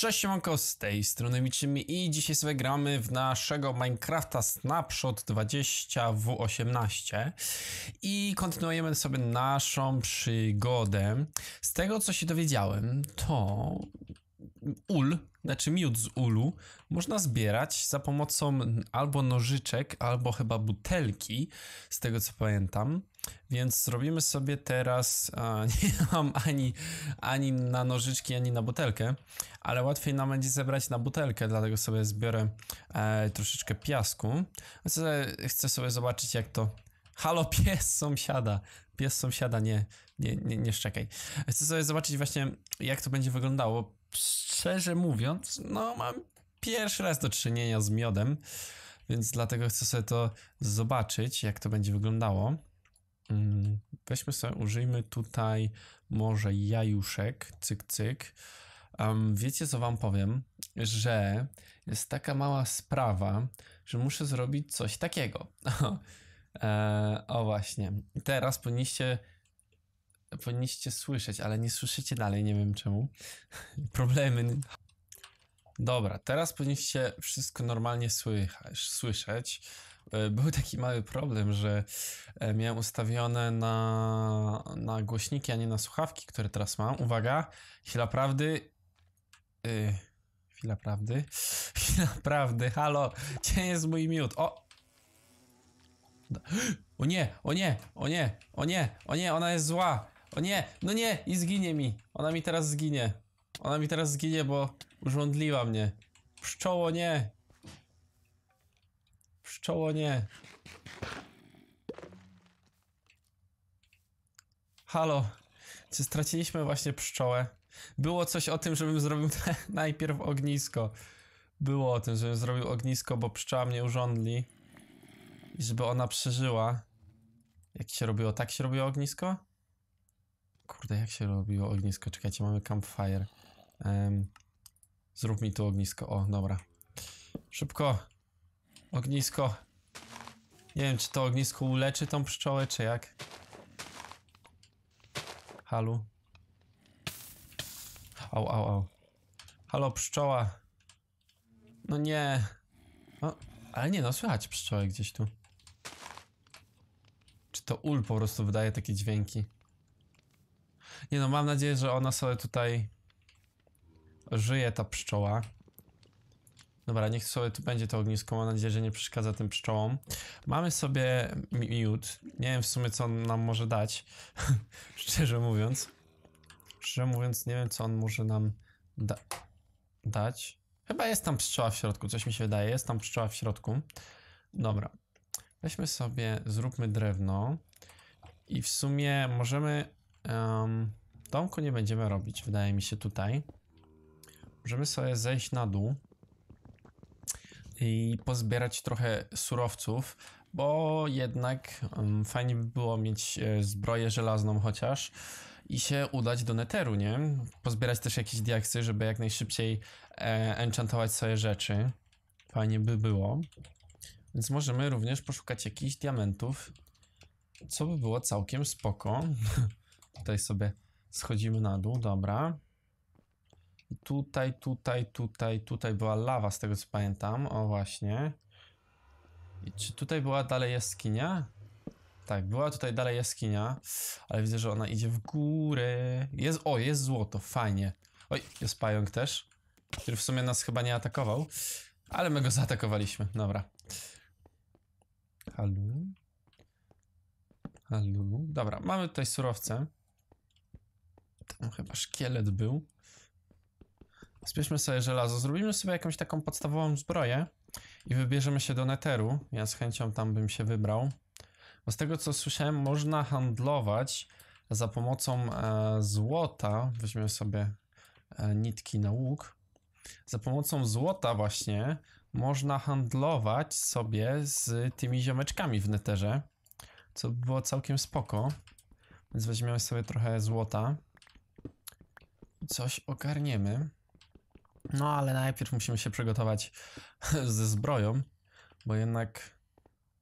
Cześć Manko, z tej strony miczymy i dzisiaj sobie gramy w naszego Minecrafta Snapshot 20W18 i kontynuujemy sobie naszą przygodę. Z tego co się dowiedziałem, to ul, znaczy miód z ulu, można zbierać za pomocą albo nożyczek, albo chyba butelki, z tego co pamiętam. Więc zrobimy sobie teraz, a, nie mam ani, ani na nożyczki, ani na butelkę, ale łatwiej nam będzie zebrać na butelkę, dlatego sobie zbiorę e, troszeczkę piasku. Chcę, chcę sobie zobaczyć jak to... Halo pies sąsiada, pies sąsiada, nie, nie, nie, nie szczekaj. Chcę sobie zobaczyć właśnie jak to będzie wyglądało. Szczerze mówiąc, no mam pierwszy raz do czynienia z miodem, więc dlatego chcę sobie to zobaczyć jak to będzie wyglądało. Mm, weźmy sobie, użyjmy tutaj może jajuszek, cyk, cyk. Um, wiecie, co wam powiem? Że jest taka mała sprawa, że muszę zrobić coś takiego. e, o właśnie. Teraz powinniście, powinniście słyszeć, ale nie słyszycie dalej, nie wiem czemu. Problemy. Dobra, teraz powinniście wszystko normalnie słychać, słyszeć. E, był taki mały problem, że e, miałem ustawione na, na głośniki, a nie na słuchawki, które teraz mam. Uwaga, chwila prawdy. Yy, chwila prawdy. Chwila prawdy, halo, gdzie jest mój miód? O! O nie, o nie, o nie, o nie, o nie, ona jest zła. O nie, no nie, i zginie mi. Ona mi teraz zginie. Ona mi teraz zginie, bo urządliła mnie. Pszczoło nie, w czoło nie. Halo, czy straciliśmy właśnie pszczołę? Było coś o tym, żebym zrobił najpierw ognisko. Było o tym, żebym zrobił ognisko, bo pszczoła mnie urządli. I żeby ona przeżyła. Jak się robiło? Tak się robiło ognisko? Kurde, jak się robiło ognisko? Czekajcie, mamy campfire. Um, zrób mi tu ognisko. O, dobra. Szybko. Ognisko. Nie wiem, czy to ognisko uleczy tą pszczołę, czy jak. Halu. Au, au, au. Halo, pszczoła. No nie. No, ale nie, no słychać pszczoły gdzieś tu. Czy to ul po prostu wydaje takie dźwięki? Nie no, mam nadzieję, że ona sobie tutaj żyje, ta pszczoła. Dobra, niech sobie tu będzie to ognisko, mam nadzieję, że nie przeszkadza tym pszczołom. Mamy sobie miód, nie wiem w sumie co on nam może dać, szczerze mówiąc. Szczerze mówiąc nie wiem co on może nam da dać. Chyba jest tam pszczoła w środku, coś mi się wydaje, jest tam pszczoła w środku. Dobra, weźmy sobie, zróbmy drewno i w sumie możemy... Um, domku nie będziemy robić, wydaje mi się tutaj. Możemy sobie zejść na dół i pozbierać trochę surowców, bo jednak um, fajnie by było mieć e, zbroję żelazną chociaż i się udać do neteru, nie? Pozbierać też jakieś diaksy, żeby jak najszybciej e, enchantować swoje rzeczy. Fajnie by było. Więc możemy również poszukać jakichś diamentów, co by było całkiem spoko. Tutaj sobie schodzimy na dół, dobra. I tutaj, tutaj, tutaj, tutaj była lawa, z tego co pamiętam. O, właśnie. I czy tutaj była dalej jaskinia? Tak, była tutaj dalej jaskinia, ale widzę, że ona idzie w górę. Jest, o, jest złoto, fajnie. Oj, jest pająk też, który w sumie nas chyba nie atakował, ale my go zaatakowaliśmy, dobra. Halu. Halu. Dobra, mamy tutaj surowce. Tam chyba szkielet był. Zbierzmy sobie żelazo, zrobimy sobie jakąś taką podstawową zbroję i wybierzemy się do Neteru. Ja z chęcią tam bym się wybrał. Bo z tego co słyszałem, można handlować za pomocą e, złota. Weźmiemy sobie e, nitki na łuk. Za pomocą złota właśnie można handlować sobie z tymi ziomeczkami w Neterze, co było całkiem spoko. Więc weźmiemy sobie trochę złota. Coś ogarniemy. No ale najpierw musimy się przygotować ze zbroją, bo jednak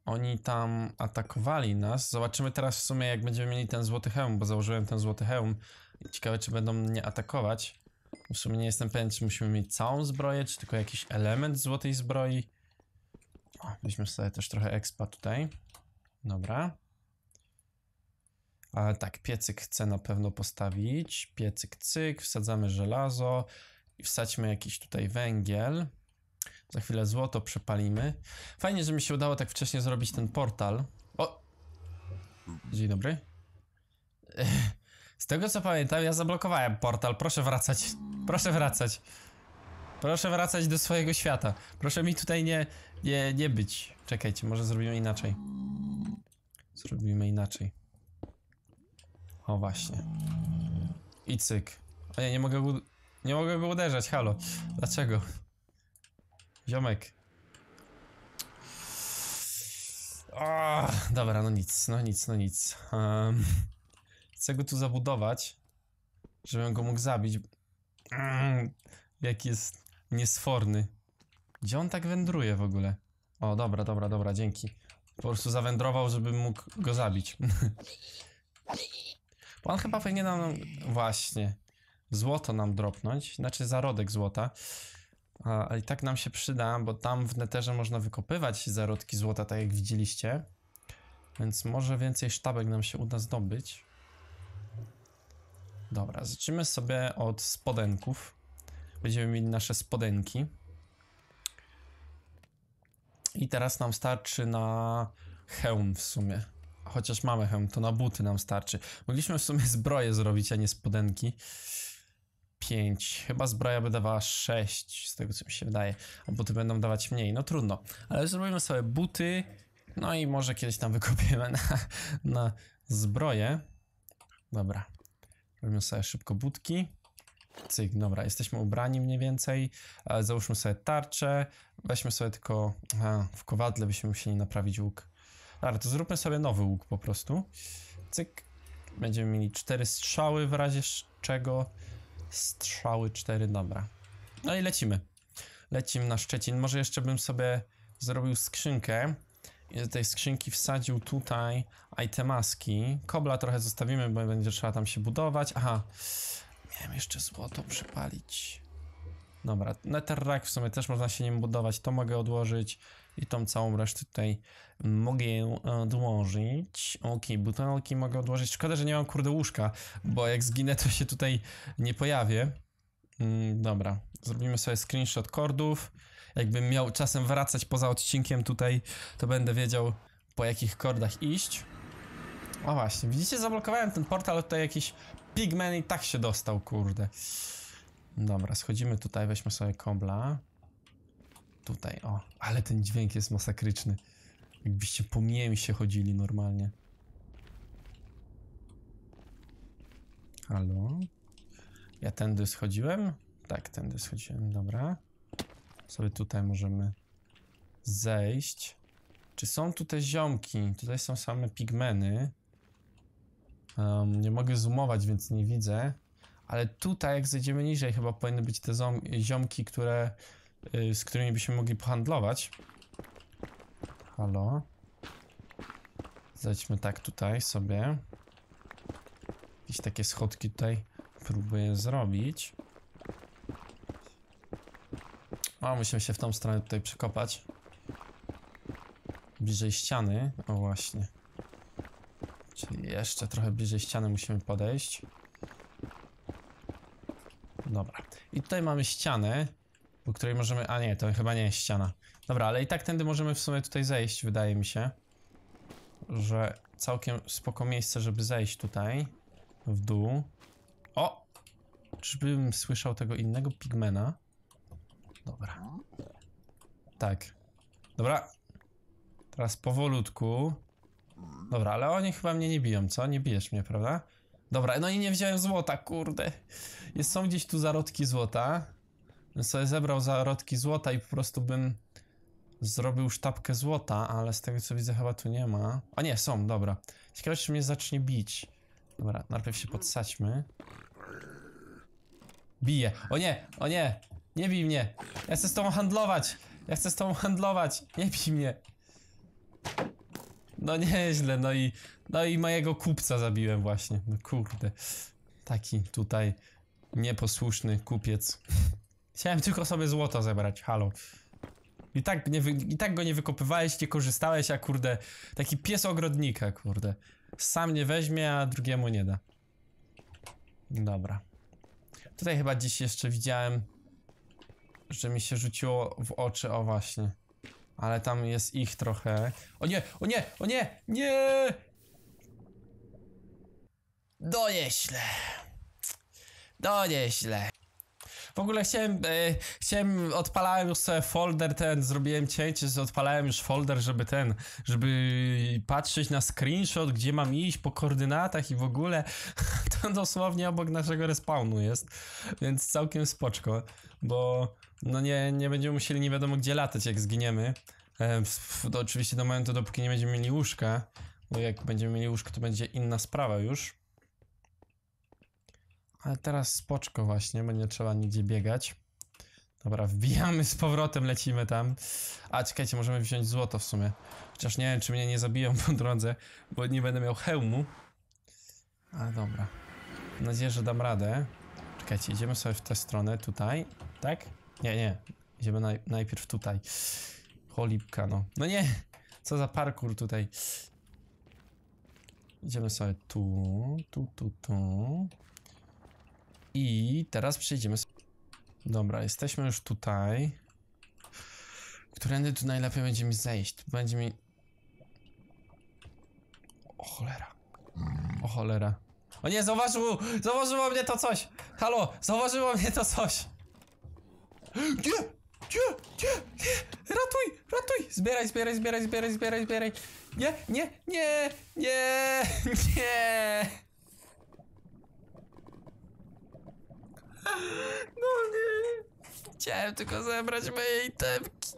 oni tam atakowali nas. Zobaczymy teraz w sumie, jak będziemy mieli ten złoty hełm, bo założyłem ten złoty hełm. Ciekawe, czy będą mnie atakować. W sumie nie jestem pewien, czy musimy mieć całą zbroję, czy tylko jakiś element złotej zbroi. O, weźmy sobie też trochę expa tutaj. Dobra. Ale tak, piecyk chcę na pewno postawić. Piecyk cyk, wsadzamy żelazo i wsadźmy jakiś tutaj węgiel. Za chwilę złoto przepalimy. Fajnie, że mi się udało tak wcześnie zrobić ten portal. O! Dzień dobry. Z tego co pamiętam, ja zablokowałem portal. Proszę wracać. Proszę wracać. Proszę wracać do swojego świata. Proszę mi tutaj nie, nie, nie być. Czekajcie, może zrobimy inaczej. Zrobimy inaczej. O właśnie. I cyk. O ja nie mogę... Nie mogę go uderzać, halo. Dlaczego? Ziomek. O, dobra, no nic, no nic, no nic. Um, chcę go tu zabudować, żebym go mógł zabić. Mm, jaki jest niesforny. Gdzie on tak wędruje w ogóle? O, dobra, dobra, dobra, dzięki. Po prostu zawędrował, żebym mógł go zabić. Pan chyba fajnie nam... Właśnie złoto nam dropnąć, znaczy zarodek złota. Ale i tak nam się przyda, bo tam w neterze można wykopywać zarodki złota, tak jak widzieliście. Więc może więcej sztabek nam się uda zdobyć. Dobra, zaczniemy sobie od spodenków. Będziemy mieli nasze spodenki. I teraz nam starczy na hełm w sumie. Chociaż mamy hełm, to na buty nam starczy. Mogliśmy w sumie zbroję zrobić, a nie spodenki. 5. Chyba zbroja by dawała 6, z tego co mi się wydaje. A buty będą dawać mniej. No trudno. Ale zrobimy sobie buty. No i może kiedyś tam wykupimy na, na zbroję. Dobra. Robimy sobie szybko budki. Cyk, dobra, jesteśmy ubrani mniej więcej. E, załóżmy sobie tarczę. Weźmy sobie tylko. A, w kowadle byśmy musieli naprawić łuk. Dobra, to zróbmy sobie nowy łuk po prostu. Cyk. Będziemy mieli cztery strzały w razie czego. Strzały 4, dobra. No i lecimy. Lecimy na Szczecin. Może jeszcze bym sobie zrobił skrzynkę i do tej skrzynki wsadził tutaj itemaski. Kobla trochę zostawimy, bo będzie trzeba tam się budować. Aha, miałem jeszcze złoto przypalić. Dobra, Netherrack w sumie też można się nim budować, to mogę odłożyć i tą całą resztę tutaj mogę odłożyć. E, Okej, okay, butelki mogę odłożyć. Szkoda, że nie mam kurde łóżka, bo jak zginę to się tutaj nie pojawię. Mm, dobra, zrobimy sobie screenshot kordów. Jakbym miał czasem wracać poza odcinkiem tutaj, to będę wiedział po jakich kordach iść. O właśnie, widzicie, zablokowałem ten portal, tutaj jakiś pigman i tak się dostał, kurde. Dobra, schodzimy tutaj, weźmy sobie kobla. Tutaj, o. Ale ten dźwięk jest masakryczny. Jakbyście po się chodzili normalnie. Halo? Ja tędy schodziłem? Tak, tędy schodziłem, dobra. Sobie tutaj możemy zejść. Czy są tu te ziomki? Tutaj są same pigmeny. Um, nie mogę zoomować, więc nie widzę. Ale tutaj, jak zejdziemy niżej, chyba powinny być te ziomki, które Y, z którymi byśmy mogli pohandlować. Halo. Zejdźmy tak tutaj sobie. Jakieś takie schodki tutaj próbuję zrobić. O, musimy się w tą stronę tutaj przekopać. Bliżej ściany. O, właśnie. Czyli jeszcze trochę bliżej ściany musimy podejść. Dobra. I tutaj mamy ścianę. Po której możemy... A nie, to chyba nie jest ściana. Dobra, ale i tak tędy możemy w sumie tutaj zejść, wydaje mi się. Że całkiem spoko miejsce, żeby zejść tutaj. W dół. O! czybym słyszał tego innego pigmena? Dobra. Tak. Dobra. Teraz powolutku. Dobra, ale oni chyba mnie nie biją, co? Nie bijesz mnie, prawda? Dobra, no i nie wziąłem złota, kurde. Jest, są gdzieś tu zarodki złota bym sobie zebrał zarodki złota i po prostu bym zrobił sztabkę złota, ale z tego co widzę chyba tu nie ma. A nie, są, dobra. Ciekawe czy mnie zacznie bić. Dobra, najpierw się podsaćmy. Bije. O nie, o nie! Nie bij mnie! Ja chcę z tobą handlować! Ja chcę z tobą handlować! Nie bij mnie! No nieźle, no i... No i mojego kupca zabiłem właśnie. No kurde. Taki tutaj nieposłuszny kupiec. Chciałem tylko sobie złoto zebrać, halo. I tak, nie I tak go nie wykopywałeś, nie korzystałeś, a kurde, taki pies ogrodnika, kurde. Sam nie weźmie, a drugiemu nie da. Dobra. Tutaj chyba dziś jeszcze widziałem, że mi się rzuciło w oczy, o właśnie. Ale tam jest ich trochę. O nie, o nie, o nie, nie! Donieśle. Donieśle. W ogóle chciałem, e, chciałem, odpalałem już sobie folder ten, zrobiłem cięcie, odpalałem już folder, żeby ten, żeby patrzeć na screenshot, gdzie mam iść po koordynatach i w ogóle. To dosłownie obok naszego respawnu jest, więc całkiem spoczko, bo no nie, nie będziemy musieli nie wiadomo gdzie latać, jak zginiemy. E, to oczywiście do momentu, dopóki nie będziemy mieli łóżka, bo jak będziemy mieli łóżko, to będzie inna sprawa już. Ale teraz spoczko właśnie, bo nie trzeba nigdzie biegać. Dobra, wbijamy z powrotem, lecimy tam. A, czekajcie, możemy wziąć złoto w sumie. Chociaż nie wiem, czy mnie nie zabiją po drodze, bo nie będę miał hełmu. Ale dobra. Mam nadzieję, że dam radę. Czekajcie, idziemy sobie w tę stronę, tutaj. Tak? Nie, nie. Idziemy naj najpierw tutaj. Cholipka, no. No nie! Co za parkour tutaj. Idziemy sobie tu, tu, tu, tu. I teraz przejdziemy... Dobra, jesteśmy już tutaj. Którędy tu najlepiej będzie mi zejść? Będzie mi... O cholera. O cholera. O nie, zauważył! Zauważyło mnie to coś! Halo, zauważyło mnie to coś! Gdzie? Gdzie? Gdzie? Nie! Ratuj! Ratuj! Zbieraj, zbieraj, zbieraj, zbieraj, zbieraj, zbieraj! Nie, nie, nie, nie, nie! No nie. Chciałem tylko zebrać mojej tepki.